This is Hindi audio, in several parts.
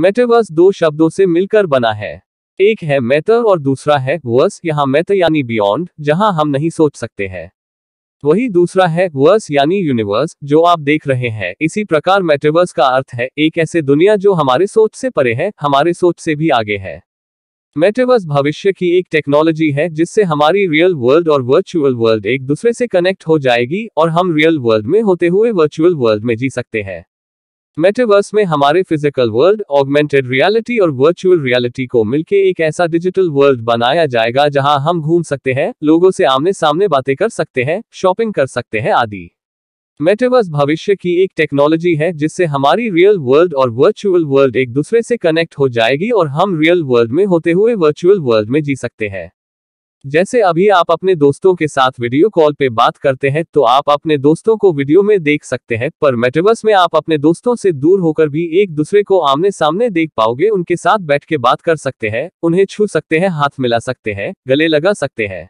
मेटावर्स दो शब्दों से मिलकर बना है एक है मेटर और दूसरा है वर्स यहाँ मेटर यानी बियॉन्ड जहाँ हम नहीं सोच सकते हैं वही दूसरा है वर्स यानी यूनिवर्स जो आप देख रहे हैं इसी प्रकार मेटावर्स का अर्थ है एक ऐसे दुनिया जो हमारे सोच से परे है हमारे सोच से भी आगे है मेटावर्स भविष्य की एक टेक्नोलॉजी है जिससे हमारी रियल वर्ल्ड और वर्चुअल वर्ल्ड एक दूसरे से कनेक्ट हो जाएगी और हम रियल वर्ल्ड में होते हुए वर्चुअल वर्ल्ड में जी सकते हैं मेटावर्स में हमारे फिजिकल वर्ल्ड ऑगमेंटेड रियलिटी और वर्चुअल रियलिटी को मिलकर एक ऐसा डिजिटल वर्ल्ड बनाया जाएगा जहां हम घूम सकते हैं लोगों से आमने सामने बातें कर सकते हैं शॉपिंग कर सकते हैं आदि मेटावर्स भविष्य की एक टेक्नोलॉजी है जिससे हमारी रियल वर्ल्ड और वर्चुअल वर्ल्ड एक दूसरे से कनेक्ट हो जाएगी और हम रियल वर्ल्ड में होते हुए वर्चुअल वर्ल्ड में जी सकते हैं जैसे अभी आप अपने दोस्तों के साथ वीडियो कॉल पे बात करते हैं तो आप अपने दोस्तों को वीडियो में देख सकते हैं पर मेटेवर्स में आप अपने दोस्तों से दूर होकर भी एक दूसरे को आमने सामने देख पाओगे उनके साथ बैठ के बात कर सकते हैं उन्हें छू सकते हैं हाथ मिला सकते हैं गले लगा सकते हैं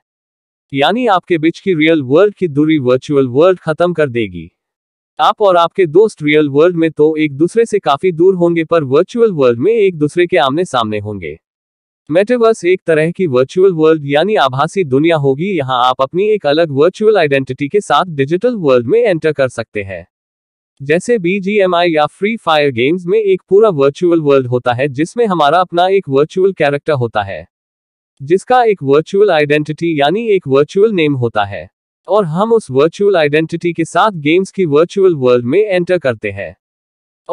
यानी आपके बीच की रियल वर्ल्ड की दूरी वर्चुअल वर्ल्ड खत्म कर देगी आप और आपके दोस्त रियल वर्ल्ड में तो एक दूसरे से काफी दूर होंगे पर वर्चुअल वर्ल्ड में एक दूसरे के आमने सामने होंगे मेटावर्स एक तरह की वर्चुअल वर्ल्ड यानी आभासी दुनिया होगी यहाँ आप अपनी एक अलग वर्चुअल आइडेंटिटी के साथ डिजिटल वर्ल्ड में एंटर कर सकते हैं जैसे बीजीएमआई या फ्री फायर गेम्स में एक पूरा वर्चुअल वर्ल्ड होता है जिसमें हमारा अपना एक वर्चुअल कैरेक्टर होता है जिसका एक वर्चुअल आइडेंटिटी यानी एक वर्चुअल नेम होता है और हम उस वर्चुअल आइडेंटिटी के साथ गेम्स की वर्चुअल वर्ल्ड में एंटर करते हैं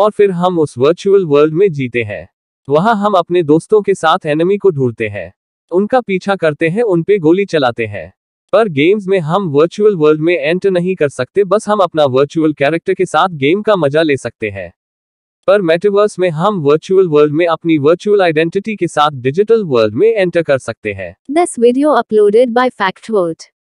और फिर हम उस वर्चुअल वर्ल्ड में जीते हैं वहां हम अपने दोस्तों के साथ एनिमी को ढूंढते हैं उनका पीछा करते हैं उनपे गोली चलाते हैं पर गेम्स में हम वर्चुअल वर्ल्ड में एंटर नहीं कर सकते बस हम अपना वर्चुअल कैरेक्टर के साथ गेम का मजा ले सकते हैं पर मेटावर्स में हम वर्चुअल वर्ल्ड में अपनी वर्चुअल आइडेंटिटी के साथ डिजिटल वर्ल्ड में एंटर कर सकते हैं दिस वीडियो अपलोडेड बाई फैक्टवर्ड